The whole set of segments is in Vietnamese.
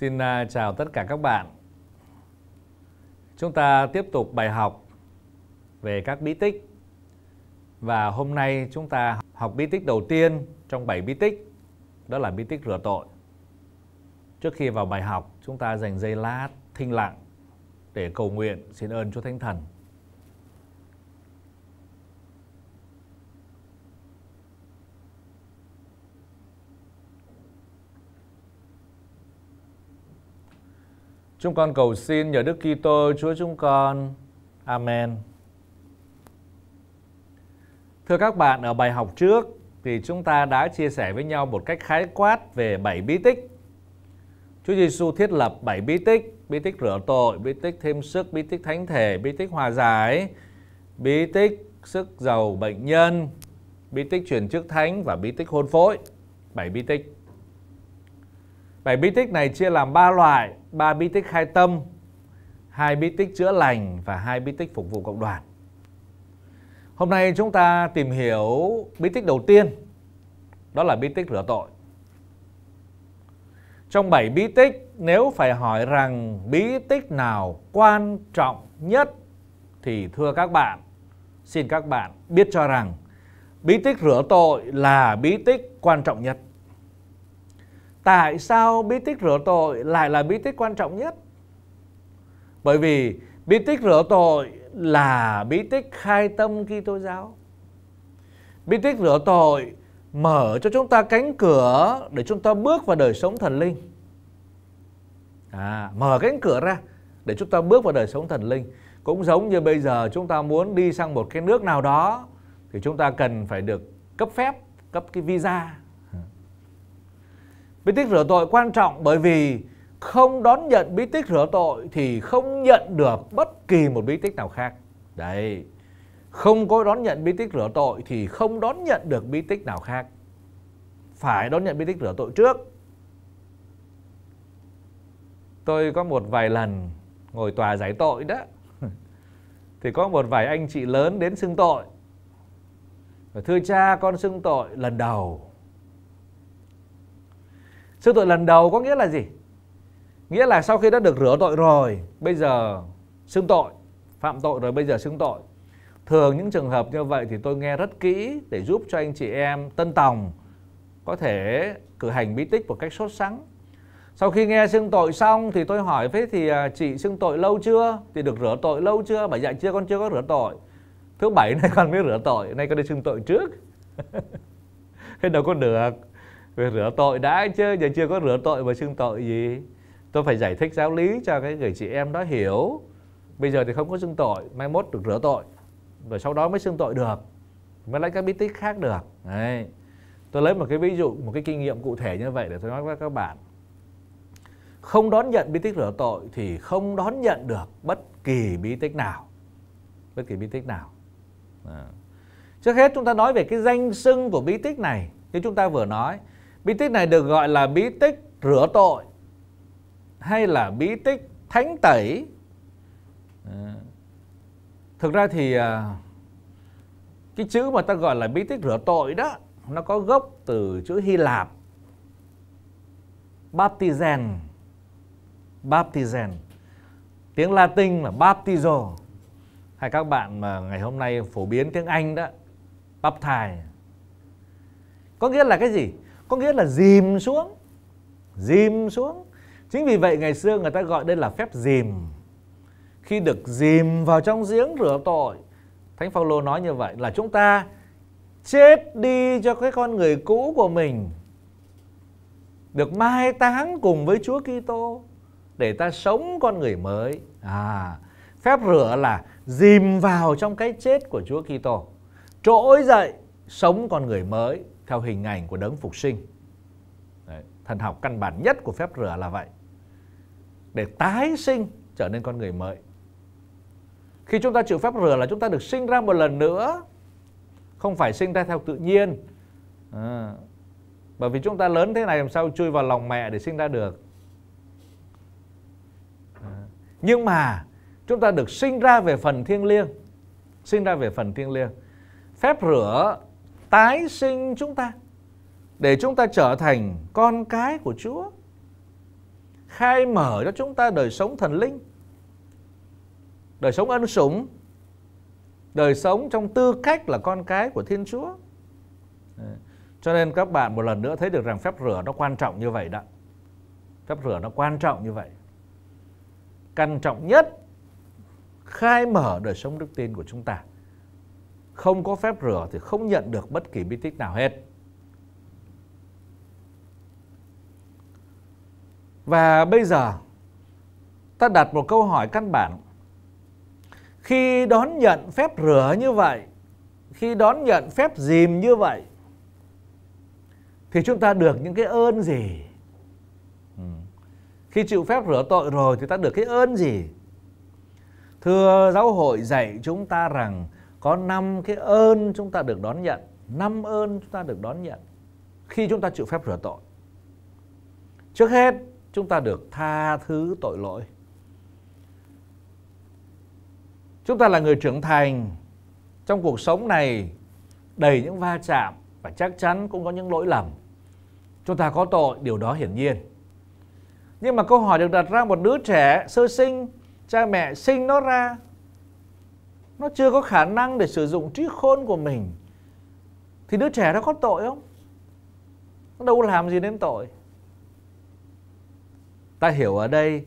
Xin à, chào tất cả các bạn. Chúng ta tiếp tục bài học về các bí tích. Và hôm nay chúng ta học bí tích đầu tiên trong 7 bí tích, đó là bí tích rửa tội. Trước khi vào bài học, chúng ta dành giây lát thinh lặng để cầu nguyện xin ơn Chúa Thánh Thần Chúng con cầu xin nhờ Đức Kitô Chúa chúng con. Amen. Thưa các bạn, ở bài học trước thì chúng ta đã chia sẻ với nhau một cách khái quát về bảy bí tích. Chúa Giêsu thiết lập bảy bí tích, bí tích rửa tội, bí tích thêm sức, bí tích thánh thể, bí tích hòa giải, bí tích sức giàu bệnh nhân, bí tích chuyển chức thánh và bí tích hôn phối. Bảy bí tích. Bảy bí tích này chia làm ba loại ba bí tích khai tâm, hai bí tích chữa lành và hai bí tích phục vụ cộng đoàn. Hôm nay chúng ta tìm hiểu bí tích đầu tiên, đó là bí tích rửa tội. Trong 7 bí tích, nếu phải hỏi rằng bí tích nào quan trọng nhất thì thưa các bạn, xin các bạn biết cho rằng bí tích rửa tội là bí tích quan trọng nhất tại sao bí tích rửa tội lại là bí tích quan trọng nhất? Bởi vì bí tích rửa tội là bí tích khai tâm Kitô giáo. Bí tích rửa tội mở cho chúng ta cánh cửa để chúng ta bước vào đời sống thần linh. À, mở cánh cửa ra để chúng ta bước vào đời sống thần linh. Cũng giống như bây giờ chúng ta muốn đi sang một cái nước nào đó thì chúng ta cần phải được cấp phép, cấp cái visa Bí tích rửa tội quan trọng bởi vì không đón nhận bí tích rửa tội thì không nhận được bất kỳ một bí tích nào khác. Đấy. Không có đón nhận bí tích rửa tội thì không đón nhận được bí tích nào khác. Phải đón nhận bí tích rửa tội trước. Tôi có một vài lần ngồi tòa giải tội đó. thì có một vài anh chị lớn đến xưng tội. Thưa cha con xưng tội lần đầu Xưng tội lần đầu có nghĩa là gì? Nghĩa là sau khi đã được rửa tội rồi, bây giờ xưng tội, phạm tội rồi bây giờ xưng tội. Thường những trường hợp như vậy thì tôi nghe rất kỹ để giúp cho anh chị em tân tòng có thể cử hành bí tích một cách sốt sắng. Sau khi nghe xưng tội xong thì tôi hỏi thế thì à, chị xưng tội lâu chưa? Thì được rửa tội lâu chưa? Bảo dạy chưa con chưa có rửa tội. Thứ bảy này con mới rửa tội, nay con đi xưng tội trước. Thế đâu có được về rửa tội đã chứ giờ chưa có rửa tội mà xưng tội gì tôi phải giải thích giáo lý cho cái người chị em đó hiểu bây giờ thì không có xưng tội mai mốt được rửa tội và sau đó mới xưng tội được mới lấy các bí tích khác được Đấy. tôi lấy một cái ví dụ một cái kinh nghiệm cụ thể như vậy để tôi nói với các bạn không đón nhận bí tích rửa tội thì không đón nhận được bất kỳ bí tích nào bất kỳ bí tích nào à. trước hết chúng ta nói về cái danh xưng của bí tích này như chúng ta vừa nói Bí tích này được gọi là bí tích rửa tội hay là bí tích thánh tẩy. Ờ, thực ra thì ờ, cái chữ mà ta gọi là bí tích rửa tội đó nó có gốc từ chữ Hy Lạp baptizen baptizen tiếng Latin là baptizo hay các bạn mà ngày hôm nay phổ biến tiếng Anh đó baptize có nghĩa là cái gì có nghĩa là dìm xuống dìm xuống chính vì vậy ngày xưa người ta gọi đây là phép dìm khi được dìm vào trong giếng rửa tội thánh phaolô nói như vậy là chúng ta chết đi cho cái con người cũ của mình được mai táng cùng với Chúa Kitô để ta sống con người mới. À, phép rửa là dìm vào trong cái chết của Chúa Kitô, trỗi dậy sống con người mới theo hình ảnh của đấng phục sinh. Đấy, thần học căn bản nhất của phép rửa là vậy. Để tái sinh trở nên con người mới. Khi chúng ta chịu phép rửa là chúng ta được sinh ra một lần nữa, không phải sinh ra theo tự nhiên. À, bởi vì chúng ta lớn thế này làm sao chui vào lòng mẹ để sinh ra được. À, nhưng mà chúng ta được sinh ra về phần thiêng liêng, sinh ra về phần thiêng liêng. Phép rửa tái sinh chúng ta để chúng ta trở thành con cái của Chúa. Khai mở cho chúng ta đời sống thần linh, đời sống ân sủng, đời sống trong tư cách là con cái của Thiên Chúa. Cho nên các bạn một lần nữa thấy được rằng phép rửa nó quan trọng như vậy đó. Phép rửa nó quan trọng như vậy. Căn trọng nhất khai mở đời sống đức tin của chúng ta không có phép rửa thì không nhận được bất kỳ bí tích nào hết. Và bây giờ ta đặt một câu hỏi căn bản. Khi đón nhận phép rửa như vậy, khi đón nhận phép dìm như vậy thì chúng ta được những cái ơn gì? Ừ. Khi chịu phép rửa tội rồi thì ta được cái ơn gì? Thưa giáo hội dạy chúng ta rằng có năm cái ơn chúng ta được đón nhận năm ơn chúng ta được đón nhận khi chúng ta chịu phép rửa tội trước hết chúng ta được tha thứ tội lỗi chúng ta là người trưởng thành trong cuộc sống này đầy những va chạm và chắc chắn cũng có những lỗi lầm chúng ta có tội điều đó hiển nhiên nhưng mà câu hỏi được đặt ra một đứa trẻ sơ sinh cha mẹ sinh nó ra nó chưa có khả năng để sử dụng trí khôn của mình thì đứa trẻ đó có tội không nó đâu làm gì đến tội ta hiểu ở đây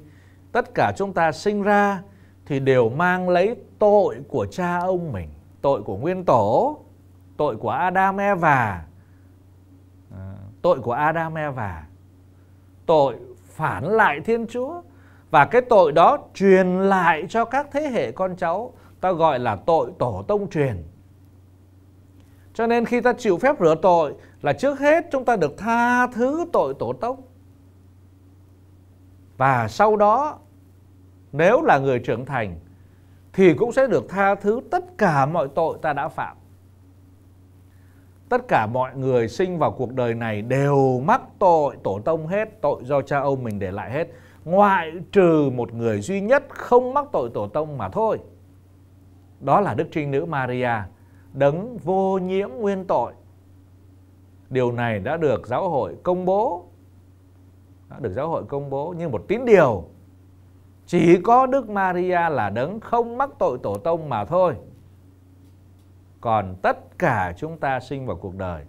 tất cả chúng ta sinh ra thì đều mang lấy tội của cha ông mình tội của nguyên tổ tội của adam eva à, tội của adam eva tội phản lại thiên chúa và cái tội đó truyền lại cho các thế hệ con cháu ta gọi là tội tổ tông truyền. Cho nên khi ta chịu phép rửa tội là trước hết chúng ta được tha thứ tội tổ tông. Và sau đó nếu là người trưởng thành thì cũng sẽ được tha thứ tất cả mọi tội ta đã phạm. Tất cả mọi người sinh vào cuộc đời này đều mắc tội tổ tông hết, tội do cha ông mình để lại hết, ngoại trừ một người duy nhất không mắc tội tổ tông mà thôi. Đó là Đức Trinh Nữ Maria, đấng vô nhiễm nguyên tội. Điều này đã được giáo hội công bố, đã được giáo hội công bố như một tín điều. Chỉ có Đức Maria là đấng không mắc tội tổ tông mà thôi. Còn tất cả chúng ta sinh vào cuộc đời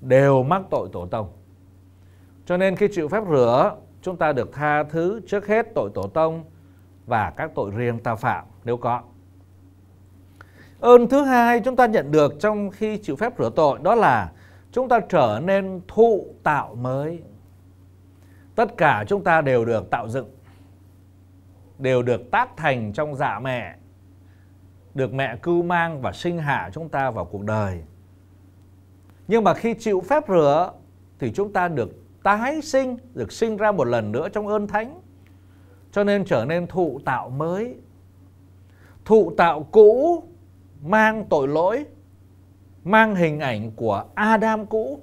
đều mắc tội tổ tông. Cho nên khi chịu phép rửa, chúng ta được tha thứ trước hết tội tổ tông và các tội riêng ta phạm nếu có. Ơn thứ hai chúng ta nhận được trong khi chịu phép rửa tội đó là chúng ta trở nên thụ tạo mới. Tất cả chúng ta đều được tạo dựng, đều được tác thành trong dạ mẹ, được mẹ cưu mang và sinh hạ chúng ta vào cuộc đời. Nhưng mà khi chịu phép rửa thì chúng ta được tái sinh, được sinh ra một lần nữa trong ơn thánh. Cho nên trở nên thụ tạo mới. Thụ tạo cũ mang tội lỗi, mang hình ảnh của Adam cũ,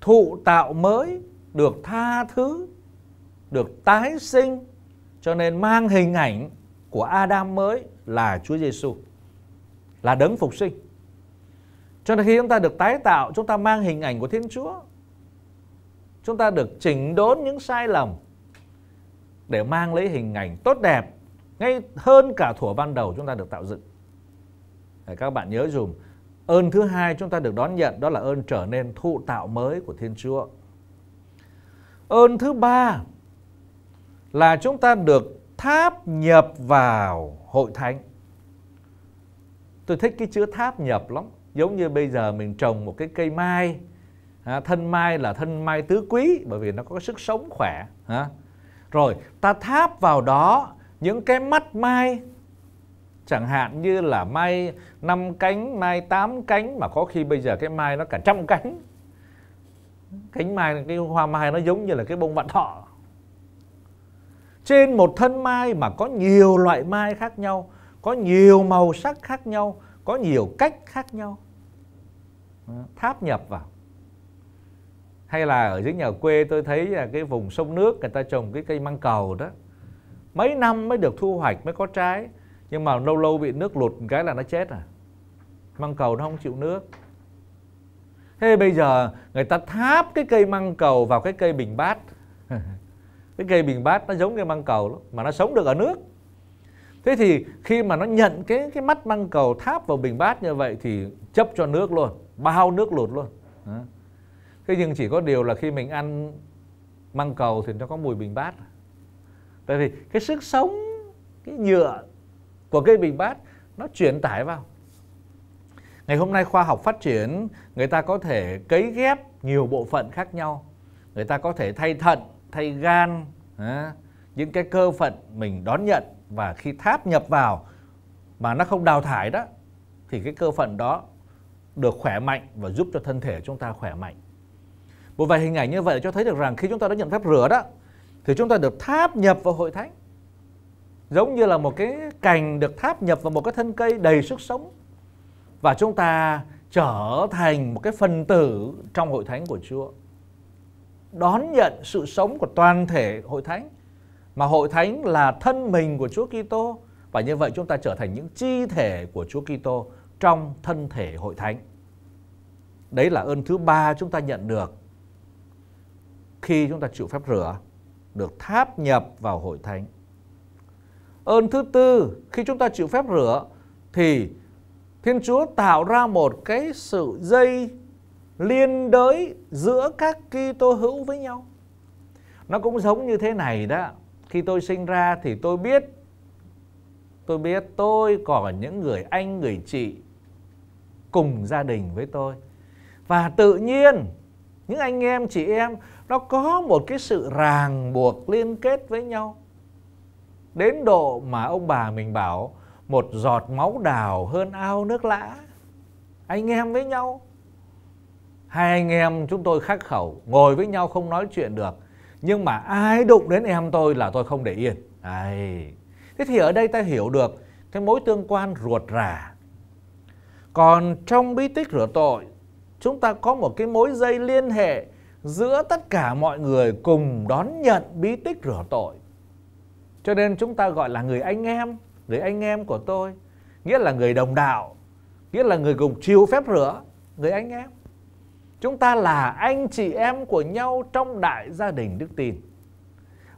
thụ tạo mới, được tha thứ, được tái sinh, cho nên mang hình ảnh của Adam mới là Chúa Giêsu, là đấng phục sinh. Cho nên khi chúng ta được tái tạo, chúng ta mang hình ảnh của Thiên Chúa. Chúng ta được chỉnh đốn những sai lầm để mang lấy hình ảnh tốt đẹp ngay hơn cả thuở ban đầu chúng ta được tạo dựng các bạn nhớ dùm ơn thứ hai chúng ta được đón nhận đó là ơn trở nên thụ tạo mới của thiên chúa ơn thứ ba là chúng ta được tháp nhập vào hội thánh tôi thích cái chữ tháp nhập lắm giống như bây giờ mình trồng một cái cây mai à, thân mai là thân mai tứ quý bởi vì nó có sức sống khỏe rồi ta tháp vào đó những cái mắt mai chẳng hạn như là mai năm cánh mai tám cánh mà có khi bây giờ cái mai nó cả trăm cánh cánh mai cái hoa mai nó giống như là cái bông vạn thọ trên một thân mai mà có nhiều loại mai khác nhau có nhiều màu sắc khác nhau có nhiều cách khác nhau tháp nhập vào hay là ở dưới nhà quê tôi thấy là cái vùng sông nước người ta trồng cái cây măng cầu đó mấy năm mới được thu hoạch mới có trái nhưng mà lâu lâu bị nước lụt cái là nó chết à măng cầu nó không chịu nước thế bây giờ người ta tháp cái cây măng cầu vào cái cây bình bát cái cây bình bát nó giống cây măng cầu lắm, mà nó sống được ở nước thế thì khi mà nó nhận cái cái mắt măng cầu tháp vào bình bát như vậy thì chấp cho nước luôn bao nước lụt luôn thế nhưng chỉ có điều là khi mình ăn măng cầu thì nó có mùi bình bát tại vì cái sức sống cái nhựa của cây bình bát nó truyền tải vào ngày hôm nay khoa học phát triển người ta có thể cấy ghép nhiều bộ phận khác nhau người ta có thể thay thận thay gan những cái cơ phận mình đón nhận và khi tháp nhập vào mà nó không đào thải đó thì cái cơ phận đó được khỏe mạnh và giúp cho thân thể chúng ta khỏe mạnh một vài hình ảnh như vậy cho thấy được rằng khi chúng ta đã nhận phép rửa đó thì chúng ta được tháp nhập vào hội thánh giống như là một cái cành được tháp nhập vào một cái thân cây đầy sức sống và chúng ta trở thành một cái phần tử trong hội thánh của Chúa đón nhận sự sống của toàn thể hội thánh mà hội thánh là thân mình của Chúa Kitô và như vậy chúng ta trở thành những chi thể của Chúa Kitô trong thân thể hội thánh. Đấy là ơn thứ ba chúng ta nhận được khi chúng ta chịu phép rửa, được tháp nhập vào hội thánh. Ơn thứ tư, khi chúng ta chịu phép rửa thì Thiên Chúa tạo ra một cái sự dây liên đới giữa các Kitô hữu với nhau. Nó cũng giống như thế này đó. Khi tôi sinh ra thì tôi biết tôi biết tôi còn những người anh người chị cùng gia đình với tôi. Và tự nhiên những anh em chị em nó có một cái sự ràng buộc liên kết với nhau Đến độ mà ông bà mình bảo một giọt máu đào hơn ao nước lã. Anh em với nhau. Hai anh em chúng tôi khắc khẩu, ngồi với nhau không nói chuyện được. Nhưng mà ai đụng đến em tôi là tôi không để yên. Đấy. Thế thì ở đây ta hiểu được cái mối tương quan ruột rà. Còn trong bí tích rửa tội, chúng ta có một cái mối dây liên hệ giữa tất cả mọi người cùng đón nhận bí tích rửa tội cho nên chúng ta gọi là người anh em người anh em của tôi nghĩa là người đồng đạo nghĩa là người cùng chiêu phép rửa người anh em chúng ta là anh chị em của nhau trong đại gia đình đức tin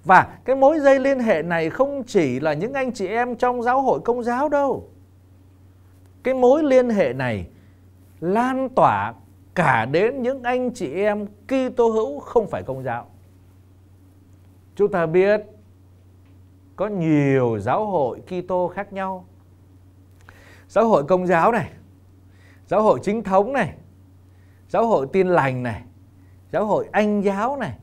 và cái mối dây liên hệ này không chỉ là những anh chị em trong giáo hội công giáo đâu cái mối liên hệ này lan tỏa cả đến những anh chị em Kitô hữu không phải công giáo. Chúng ta biết có nhiều giáo hội Kitô khác nhau. Giáo hội Công giáo này, giáo hội chính thống này, giáo hội Tin lành này, giáo hội Anh giáo này,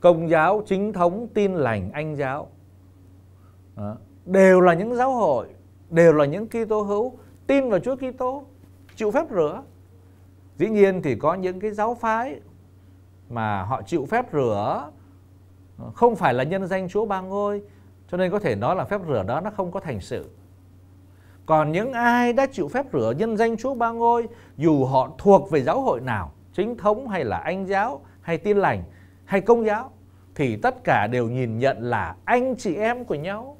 Công giáo chính thống Tin lành Anh giáo. Đó. đều là những giáo hội, đều là những Kitô hữu tin vào Chúa Kitô, chịu phép rửa. Dĩ nhiên thì có những cái giáo phái mà họ chịu phép rửa không phải là nhân danh Chúa Ba Ngôi cho nên có thể nói là phép rửa đó nó không có thành sự. Còn những ai đã chịu phép rửa nhân danh Chúa Ba Ngôi, dù họ thuộc về giáo hội nào, chính thống hay là anh giáo, hay tin lành, hay công giáo, thì tất cả đều nhìn nhận là anh chị em của nhau.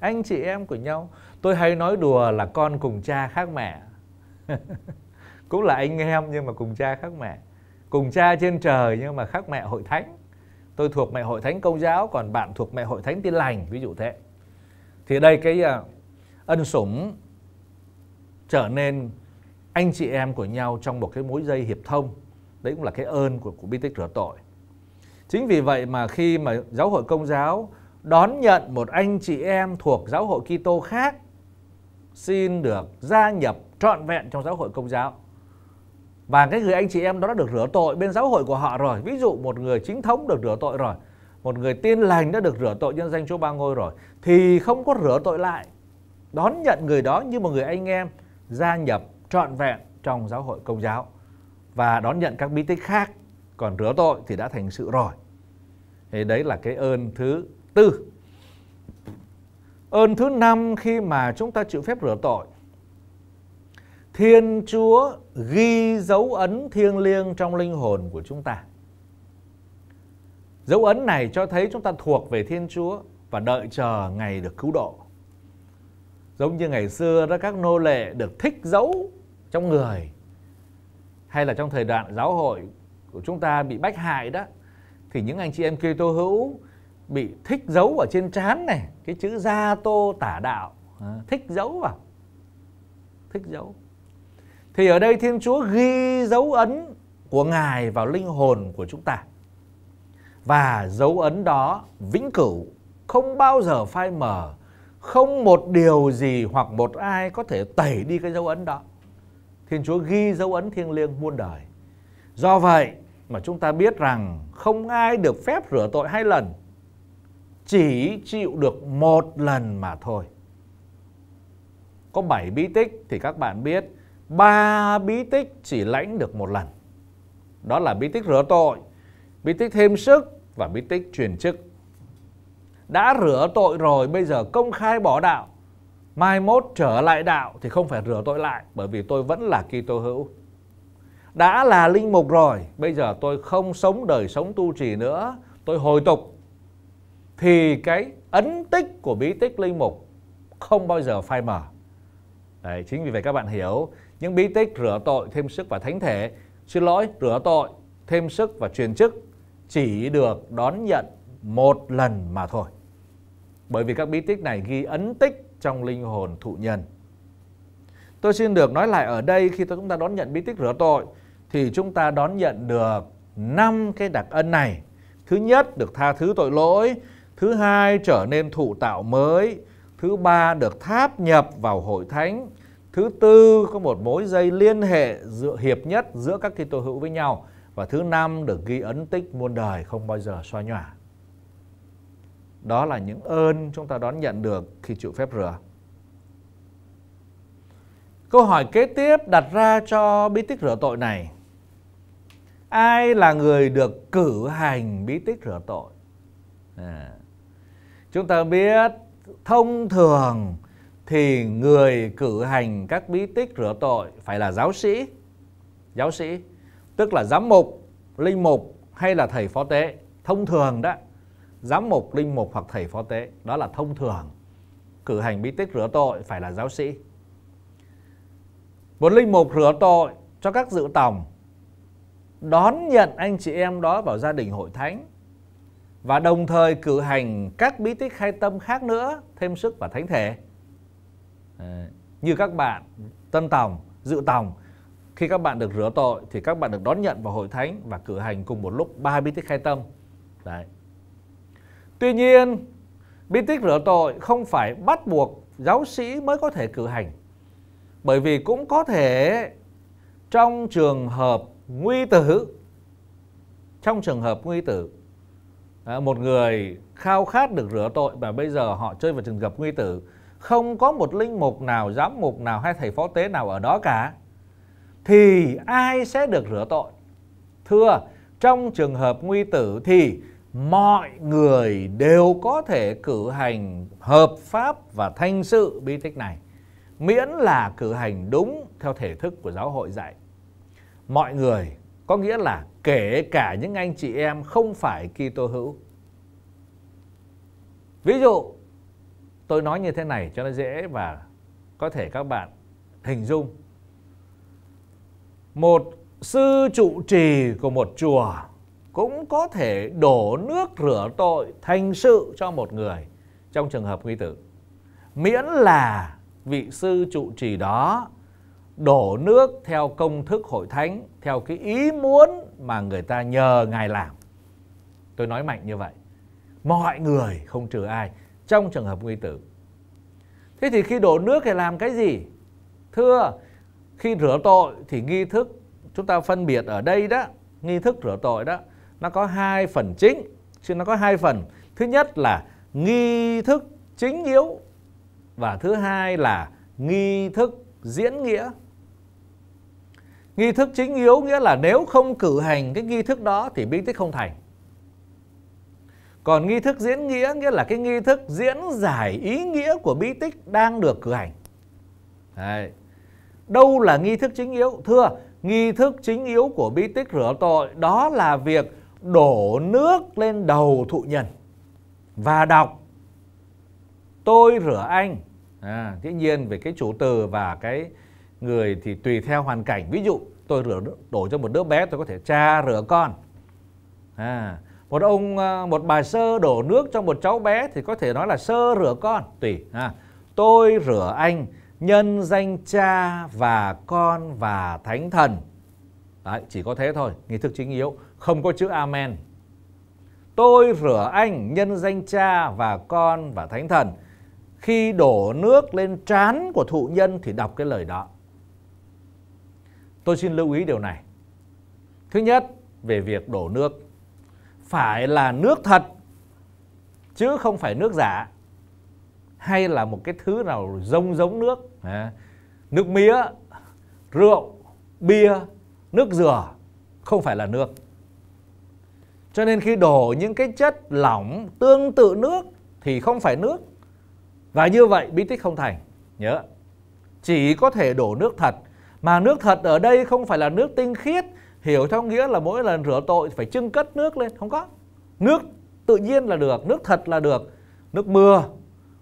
Anh chị em của nhau. Tôi hay nói đùa là con cùng cha khác mẹ. Cũng là anh em nhưng mà cùng cha khác mẹ. Cùng cha trên trời nhưng mà khác mẹ hội thánh tôi thuộc mẹ hội thánh công giáo còn bạn thuộc mẹ hội thánh tin lành ví dụ thế thì đây cái à, ân sủng trở nên anh chị em của nhau trong một cái mối dây hiệp thông đấy cũng là cái ơn của của bí tích rửa tội chính vì vậy mà khi mà giáo hội công giáo đón nhận một anh chị em thuộc giáo hội Kitô khác xin được gia nhập trọn vẹn trong giáo hội công giáo và cái người anh chị em đó đã được rửa tội bên giáo hội của họ rồi ví dụ một người chính thống được rửa tội rồi một người tiên lành đã được rửa tội nhân danh Chúa Ba Ngôi rồi thì không có rửa tội lại đón nhận người đó như một người anh em gia nhập trọn vẹn trong giáo hội công giáo và đón nhận các bí tích khác còn rửa tội thì đã thành sự rồi thế đấy là cái ơn thứ tư ơn thứ năm khi mà chúng ta chịu phép rửa tội Thiên Chúa ghi dấu ấn thiêng liêng trong linh hồn của chúng ta. Dấu ấn này cho thấy chúng ta thuộc về Thiên Chúa và đợi chờ ngày được cứu độ. Giống như ngày xưa đó các nô lệ được thích dấu trong người hay là trong thời đoạn giáo hội của chúng ta bị bách hại đó thì những anh chị em Kitô hữu bị thích dấu ở trên trán này, cái chữ gia tô tả đạo, à, thích dấu vào. Thích dấu. Thì ở đây Thiên Chúa ghi dấu ấn của Ngài vào linh hồn của chúng ta. Và dấu ấn đó vĩnh cửu, không bao giờ phai mờ, không một điều gì hoặc một ai có thể tẩy đi cái dấu ấn đó. Thiên Chúa ghi dấu ấn thiêng liêng muôn đời. Do vậy mà chúng ta biết rằng không ai được phép rửa tội hai lần, chỉ chịu được một lần mà thôi. Có bảy bí tích thì các bạn biết ba bí tích chỉ lãnh được một lần. Đó là bí tích rửa tội, bí tích thêm sức và bí tích truyền chức. Đã rửa tội rồi bây giờ công khai bỏ đạo, mai mốt trở lại đạo thì không phải rửa tội lại bởi vì tôi vẫn là Kitô hữu. Đã là linh mục rồi, bây giờ tôi không sống đời sống tu trì nữa, tôi hồi tục. Thì cái ấn tích của bí tích linh mục không bao giờ phai mờ. Đấy, chính vì vậy các bạn hiểu những bí tích rửa tội thêm sức và thánh thể, xin lỗi rửa tội thêm sức và truyền chức chỉ được đón nhận một lần mà thôi. Bởi vì các bí tích này ghi ấn tích trong linh hồn thụ nhân. Tôi xin được nói lại ở đây khi chúng ta đón nhận bí tích rửa tội thì chúng ta đón nhận được năm cái đặc ân này. Thứ nhất được tha thứ tội lỗi, thứ hai trở nên thụ tạo mới, thứ ba được tháp nhập vào hội thánh, Thứ tư có một mối dây liên hệ dựa hiệp nhất giữa các Kitô hữu với nhau và thứ năm được ghi ấn tích muôn đời không bao giờ xoa nhòa. Đó là những ơn chúng ta đón nhận được khi chịu phép rửa. Câu hỏi kế tiếp đặt ra cho bí tích rửa tội này. Ai là người được cử hành bí tích rửa tội? À. Chúng ta biết thông thường thì người cử hành các bí tích rửa tội phải là giáo sĩ giáo sĩ tức là giám mục linh mục hay là thầy phó tế thông thường đó giám mục linh mục hoặc thầy phó tế đó là thông thường cử hành bí tích rửa tội phải là giáo sĩ một linh mục rửa tội cho các dự tòng đón nhận anh chị em đó vào gia đình hội thánh và đồng thời cử hành các bí tích khai tâm khác nữa thêm sức và thánh thể Ờ, như các bạn Tân Tòng, Dự Tòng khi các bạn được rửa tội thì các bạn được đón nhận vào hội thánh và cử hành cùng một lúc ba bí tích khai tâm. Đấy. Tuy nhiên, bí tích rửa tội không phải bắt buộc giáo sĩ mới có thể cử hành. Bởi vì cũng có thể trong trường hợp nguy tử trong trường hợp nguy tử à, một người khao khát được rửa tội và bây giờ họ chơi vào trường hợp nguy tử không có một linh mục nào giám mục nào hay thầy phó tế nào ở đó cả thì ai sẽ được rửa tội thưa trong trường hợp nguy tử thì mọi người đều có thể cử hành hợp pháp và thanh sự bi tích này miễn là cử hành đúng theo thể thức của giáo hội dạy mọi người có nghĩa là kể cả những anh chị em không phải Kitô hữu ví dụ tôi nói như thế này cho nó dễ và có thể các bạn hình dung một sư trụ trì của một chùa cũng có thể đổ nước rửa tội thành sự cho một người trong trường hợp nguy tử miễn là vị sư trụ trì đó đổ nước theo công thức hội thánh theo cái ý muốn mà người ta nhờ ngài làm tôi nói mạnh như vậy mọi người không trừ ai trong trường hợp nguy tử. Thế thì khi đổ nước thì làm cái gì? Thưa, khi rửa tội thì nghi thức chúng ta phân biệt ở đây đó, nghi thức rửa tội đó, nó có hai phần chính, chứ nó có hai phần. Thứ nhất là nghi thức chính yếu và thứ hai là nghi thức diễn nghĩa. Nghi thức chính yếu nghĩa là nếu không cử hành cái nghi thức đó thì bí tích không thành. Còn nghi thức diễn nghĩa nghĩa là cái nghi thức diễn giải ý nghĩa của bí tích đang được cử hành. Đấy. Đâu là nghi thức chính yếu? Thưa, nghi thức chính yếu của bí tích rửa tội đó là việc đổ nước lên đầu thụ nhân và đọc tôi rửa anh. À, dĩ nhiên về cái chủ từ và cái người thì tùy theo hoàn cảnh. Ví dụ tôi rửa đổ cho một đứa bé tôi có thể cha rửa con. À, một ông à, một bà sơ đổ nước cho một cháu bé thì có thể nói là sơ rửa con tùy à, tôi rửa anh nhân danh cha và con và thánh thần Đấy, chỉ có thế thôi nghi thức chính yếu không có chữ amen tôi rửa anh nhân danh cha và con và thánh thần khi đổ nước lên trán của thụ nhân thì đọc cái lời đó tôi xin lưu ý điều này thứ nhất về việc đổ nước phải là nước thật chứ không phải nước giả hay là một cái thứ nào giống giống nước à, nước mía rượu bia nước dừa không phải là nước cho nên khi đổ những cái chất lỏng tương tự nước thì không phải nước và như vậy bí tích không thành nhớ chỉ có thể đổ nước thật mà nước thật ở đây không phải là nước tinh khiết hiểu theo nghĩa là mỗi lần rửa tội phải trưng cất nước lên không có nước tự nhiên là được nước thật là được nước mưa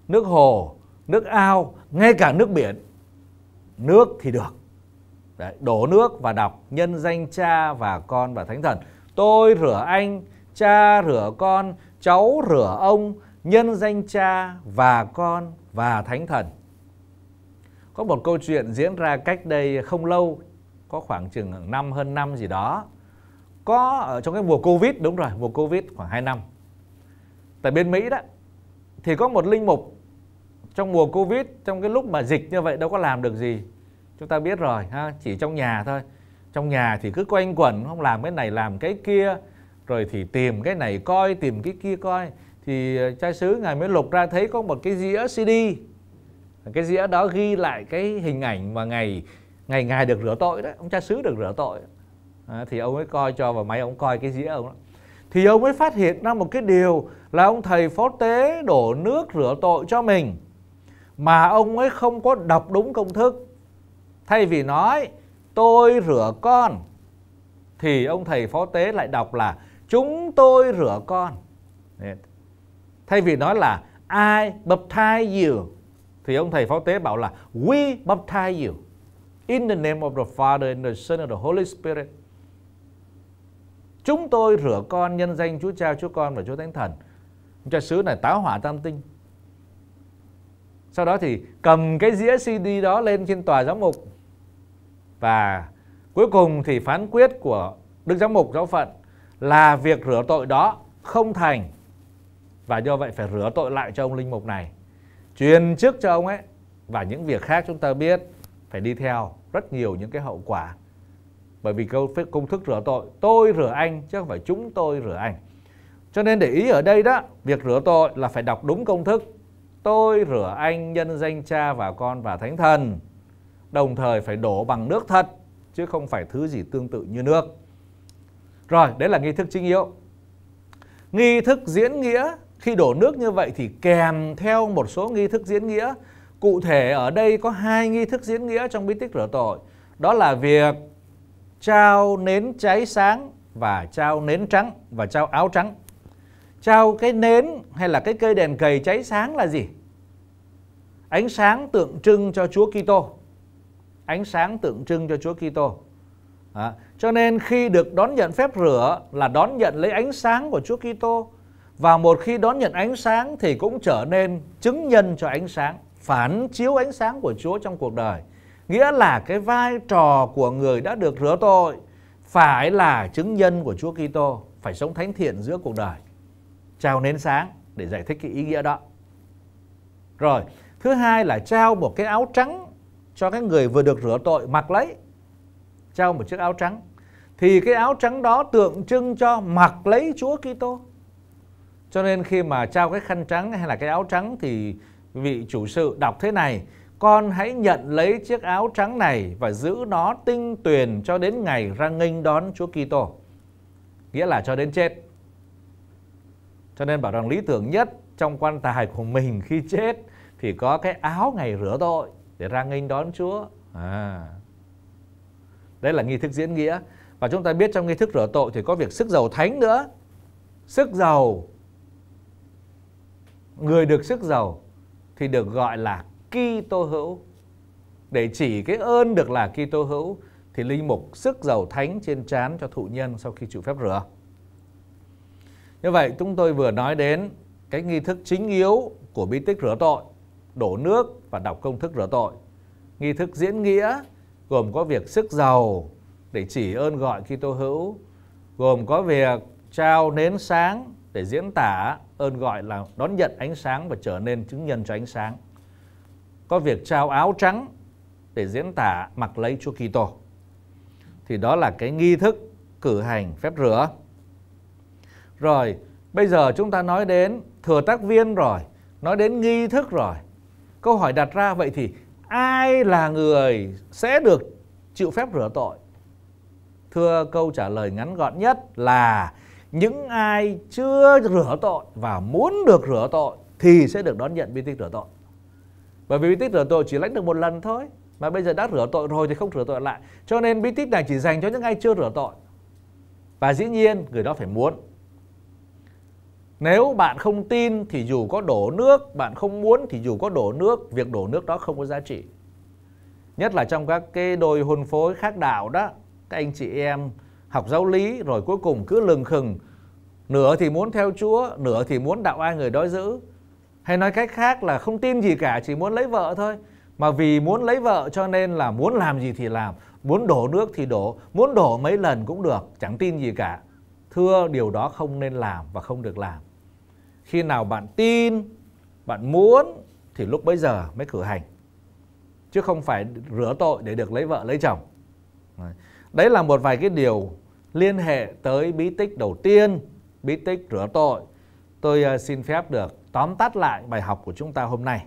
nước hồ nước ao ngay cả nước biển nước thì được Đấy, đổ nước và đọc nhân danh cha và con và thánh thần tôi rửa anh cha rửa con cháu rửa ông nhân danh cha và con và thánh thần có một câu chuyện diễn ra cách đây không lâu có khoảng chừng năm hơn năm gì đó có ở trong cái mùa covid đúng rồi mùa covid khoảng 2 năm tại bên mỹ đó thì có một linh mục trong mùa covid trong cái lúc mà dịch như vậy đâu có làm được gì chúng ta biết rồi ha chỉ trong nhà thôi trong nhà thì cứ quanh quẩn không làm cái này làm cái kia rồi thì tìm cái này coi tìm cái kia coi thì trai ờ, sứ ngài mới lục ra thấy có một cái dĩa cd cái dĩa đó ghi lại cái hình ảnh mà ngày ngày ngày được rửa tội đó ông cha xứ được rửa tội à, thì ông ấy coi cho vào máy ông coi cái dĩa ông đó thì ông ấy phát hiện ra một cái điều là ông thầy phó tế đổ nước rửa tội cho mình mà ông ấy không có đọc đúng công thức thay vì nói tôi rửa con thì ông thầy phó tế lại đọc là chúng tôi rửa con thay vì nói là ai baptize you thì ông thầy phó tế bảo là we baptize you In the name of the Father and the Son and the Holy Spirit. Chúng tôi rửa con nhân danh Chúa Cha, Chúa Con và Chúa Thánh Thần. Cha xứ này táo hỏa tam tinh. Sau đó thì cầm cái dĩa CD đó lên trên tòa giám mục và cuối cùng thì phán quyết của Đức Giám mục Giáo phận là việc rửa tội đó không thành và do vậy phải rửa tội lại cho ông linh mục này truyền chức cho ông ấy và những việc khác chúng ta biết phải đi theo rất nhiều những cái hậu quả bởi vì câu công thức rửa tội tôi rửa anh chứ không phải chúng tôi rửa anh cho nên để ý ở đây đó việc rửa tội là phải đọc đúng công thức tôi rửa anh nhân danh cha và con và thánh thần đồng thời phải đổ bằng nước thật chứ không phải thứ gì tương tự như nước rồi đấy là nghi thức chính yếu nghi thức diễn nghĩa khi đổ nước như vậy thì kèm theo một số nghi thức diễn nghĩa Cụ thể ở đây có hai nghi thức diễn nghĩa trong bí tích rửa tội. Đó là việc trao nến cháy sáng và trao nến trắng và trao áo trắng. Trao cái nến hay là cái cây đèn cầy cháy sáng là gì? Ánh sáng tượng trưng cho Chúa Kitô. Ánh sáng tượng trưng cho Chúa Kitô. À, cho nên khi được đón nhận phép rửa là đón nhận lấy ánh sáng của Chúa Kitô và một khi đón nhận ánh sáng thì cũng trở nên chứng nhân cho ánh sáng phản chiếu ánh sáng của Chúa trong cuộc đời. Nghĩa là cái vai trò của người đã được rửa tội phải là chứng nhân của Chúa Kitô, phải sống thánh thiện giữa cuộc đời. Trao nến sáng để giải thích cái ý nghĩa đó. Rồi, thứ hai là trao một cái áo trắng cho cái người vừa được rửa tội mặc lấy. Trao một chiếc áo trắng. Thì cái áo trắng đó tượng trưng cho mặc lấy Chúa Kitô. Cho nên khi mà trao cái khăn trắng hay là cái áo trắng thì vị chủ sự đọc thế này con hãy nhận lấy chiếc áo trắng này và giữ nó tinh tuyền cho đến ngày ra nghênh đón Chúa Kitô. Nghĩa là cho đến chết. Cho nên bảo rằng lý tưởng nhất trong quan tài của mình khi chết thì có cái áo ngày rửa tội để ra nghênh đón Chúa. À. Đây là nghi thức diễn nghĩa. Và chúng ta biết trong nghi thức rửa tội thì có việc sức dầu thánh nữa. Sức dầu. Người được sức dầu thì được gọi là Kitô hữu. Để chỉ cái ơn được là Kitô hữu thì linh mục sức dầu thánh trên trán cho thụ nhân sau khi chịu phép rửa. Như vậy chúng tôi vừa nói đến cái nghi thức chính yếu của bí tích rửa tội, đổ nước và đọc công thức rửa tội. Nghi thức diễn nghĩa gồm có việc sức dầu để chỉ ơn gọi Kitô hữu, gồm có việc trao nến sáng để diễn tả ơn gọi là đón nhận ánh sáng và trở nên chứng nhân cho ánh sáng. Có việc trao áo trắng để diễn tả mặc lấy Chúa Kitô. Thì đó là cái nghi thức cử hành phép rửa. Rồi, bây giờ chúng ta nói đến thừa tác viên rồi, nói đến nghi thức rồi. Câu hỏi đặt ra vậy thì ai là người sẽ được chịu phép rửa tội? Thưa câu trả lời ngắn gọn nhất là những ai chưa rửa tội và muốn được rửa tội thì sẽ được đón nhận bí tích rửa tội bởi vì bí tích rửa tội chỉ lãnh được một lần thôi mà bây giờ đã rửa tội rồi thì không rửa tội lại cho nên bí tích này chỉ dành cho những ai chưa rửa tội và dĩ nhiên người đó phải muốn nếu bạn không tin thì dù có đổ nước bạn không muốn thì dù có đổ nước việc đổ nước đó không có giá trị nhất là trong các cái đôi hôn phối khác đạo đó các anh chị em học giáo lý rồi cuối cùng cứ lừng khừng nửa thì muốn theo chúa nửa thì muốn đạo ai người đó giữ hay nói cách khác là không tin gì cả chỉ muốn lấy vợ thôi mà vì muốn lấy vợ cho nên là muốn làm gì thì làm muốn đổ nước thì đổ muốn đổ mấy lần cũng được chẳng tin gì cả thưa điều đó không nên làm và không được làm khi nào bạn tin bạn muốn thì lúc bấy giờ mới cử hành chứ không phải rửa tội để được lấy vợ lấy chồng đấy là một vài cái điều liên hệ tới bí tích đầu tiên bí tích rửa tội. Tôi ờ, xin phép được tóm tắt lại bài học của chúng ta hôm nay.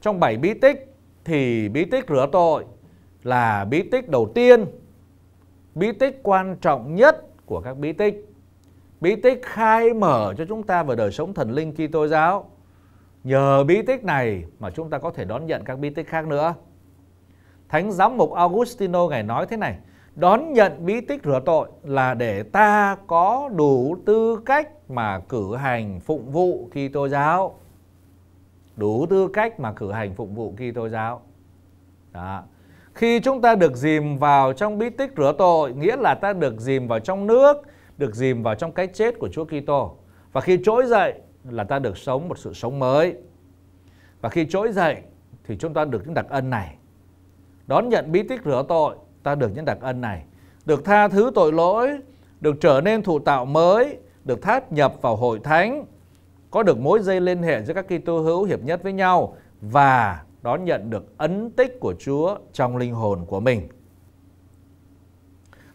Trong bảy bí tích thì bí tích rửa tội là bí tích đầu tiên, bí tích quan trọng nhất của các bí tích. Bí tích khai mở cho chúng ta về đời sống thần linh Kitô giáo. Nhờ bí tích này mà chúng ta có thể đón nhận các bí tích khác nữa. Thánh giám mục Augustino ngài nói thế này: đón nhận bí tích rửa tội là để ta có đủ tư cách mà cử hành phụng vụ khi tô giáo đủ tư cách mà cử hành phụng vụ khi tô giáo Đó. khi chúng ta được dìm vào trong bí tích rửa tội nghĩa là ta được dìm vào trong nước được dìm vào trong cái chết của Chúa Kitô và khi trỗi dậy là ta được sống một sự sống mới và khi trỗi dậy thì chúng ta được những đặc ân này đón nhận bí tích rửa tội ta được những đặc ân này được tha thứ tội lỗi được trở nên thụ tạo mới được tháp nhập vào hội thánh có được mối dây liên hệ giữa các Kitô hữu hiệp nhất với nhau và đón nhận được ấn tích của Chúa trong linh hồn của mình.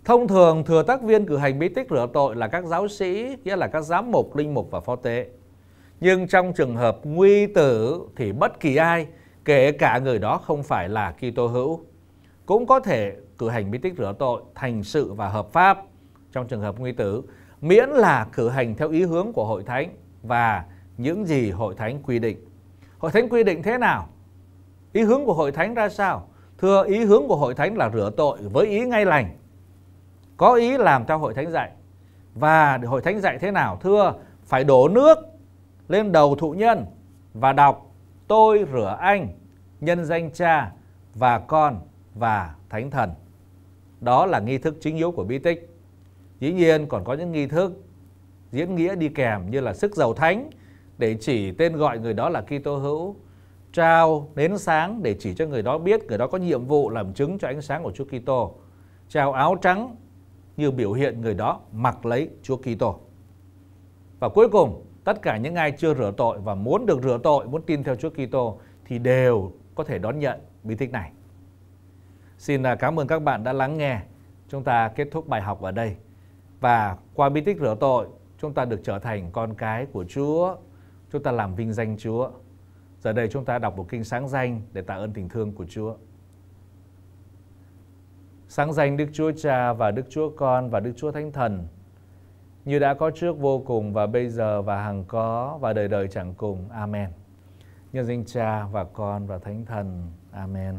Thông thường thừa tác viên cử hành bí tích rửa tội là các giáo sĩ, nghĩa là các giám mục, linh mục và phó tế. Nhưng trong trường hợp nguy tử thì bất kỳ ai, kể cả người đó không phải là Kitô hữu, cũng có thể cử hành bí tích rửa tội thành sự và hợp pháp trong trường hợp nguy tử miễn là cử hành theo ý hướng của hội thánh và những gì hội thánh quy định. Hội thánh quy định thế nào? Ý hướng của hội thánh ra sao? Thưa ý hướng của hội thánh là rửa tội với ý ngay lành. Có ý làm theo hội thánh dạy. Và hội thánh dạy thế nào? Thưa phải đổ nước lên đầu thụ nhân và đọc tôi rửa anh nhân danh cha và con và thánh thần. Đó là nghi thức chính yếu của bí tích. Dĩ nhiên còn có những nghi thức diễn nghĩa đi kèm như là sức dầu thánh để chỉ tên gọi người đó là Kitô hữu, trao nến sáng để chỉ cho người đó biết người đó có nhiệm vụ làm chứng cho ánh sáng của Chúa Kitô, trao áo trắng như biểu hiện người đó mặc lấy Chúa Kitô. Và cuối cùng, tất cả những ai chưa rửa tội và muốn được rửa tội, muốn tin theo Chúa Kitô thì đều có thể đón nhận bí tích này. Xin à, cảm ơn các bạn đã lắng nghe. Chúng ta kết thúc bài học ở đây. Và qua bí tích rửa tội, chúng ta được trở thành con cái của Chúa. Chúng ta làm vinh danh Chúa. Giờ đây chúng ta đọc một kinh sáng danh để tạ ơn tình thương của Chúa. Sáng danh Đức Chúa Cha và Đức Chúa Con và Đức Chúa Thánh Thần như đã có trước vô cùng và bây giờ và hằng có và đời đời chẳng cùng. Amen. Nhân danh Cha và Con và Thánh Thần. Amen.